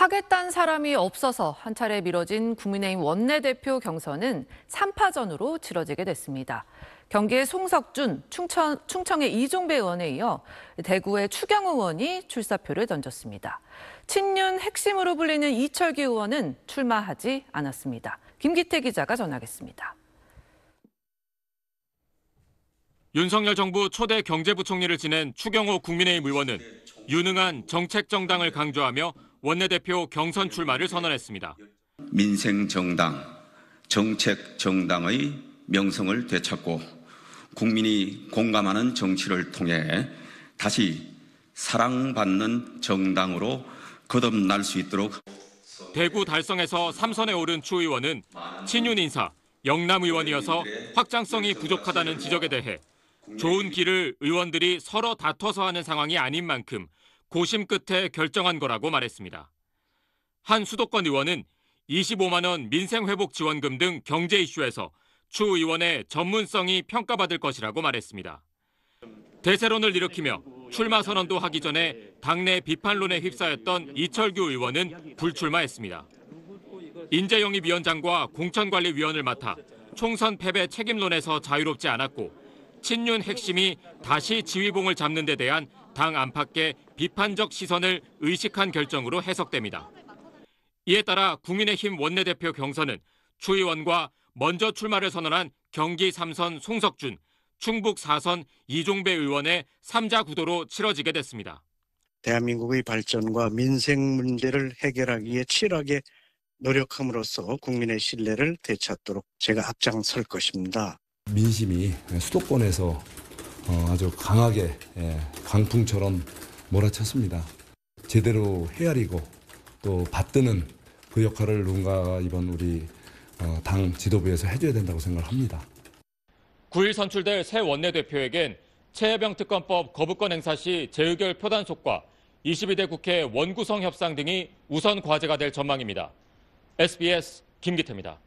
하겠다는 사람이 없어서 한 차례 미뤄진 국민의힘 원내대표 경선은 3파전으로 치러지게 됐습니다. 경기의 송석준, 충청, 충청의 이종배 의원에 이어 대구의 추경 의원이 출사표를 던졌습니다. 친윤 핵심으로 불리는 이철기 의원은 출마하지 않았습니다. 김기태 기자가 전하겠습니다. 윤석열 정부 초대 경제부총리를 지낸 추경호 국민의힘 의원은 유능한 정책 정당을 강조하며 원내대표 경선 출마를 선언했습니다. 민생 정당, 정책 정당의 명성을 되찾고 국민이 공감하는 정치를 통해 다시 사랑받는 정당으로 거듭날 수 있도록 대구 달성에서 3선에 오른 추 의원은 친윤 인사, 영남 의원이어서 확장성이 부족하다는 지적에 대해 좋은 길을 의원들이 서로 다퉈서 하는 상황이 아닌 만큼 고심 끝에 결정한 거라고 말했습니다. 한 수도권 의원은 25만 원 민생회복 지원금 등 경제 이슈에서 추 의원의 전문성이 평가받을 것이라고 말했습니다. 대세론을 일으키며 출마 선언도 하기 전에 당내 비판론에 휩싸였던 이철규 의원은 불출마했습니다. 인재영입위원장과 공천관리위원을 맡아 총선 패배 책임론에서 자유롭지 않았고 친윤 핵심이 다시 지휘봉을 잡는 데 대한 당 안팎의 비판적 시선을 의식한 결정으로 해석됩니다. 이에 따라 국민의힘 원내대표 경선은 추의원과 먼저 출마를 선언한 경기 3선 송석준, 충북 4선 이종배 의원의 3자 구도로 치러지게 됐습니다. 대한민국의 발전과 민생 문제를 해결하기에 치열하게 노력함으로써 국민의 신뢰를 되찾도록 제가 앞장설 것입니다. 민심이 수도권에서 어, 아주 강하게 예, 강풍처럼 몰아쳤습니다. 제대로 헤아리고 또 받드는 그 역할을 누군가 이번 우리 어, 당 지도부에서 해줘야 된다고 생각합니다. 9일 선출될 새 원내대표에겐 최해병 특검법 거부권 행사 시 재의결 표단속과 22대 국회 원구성 협상 등이 우선 과제가 될 전망입니다. SBS 김기태입니다.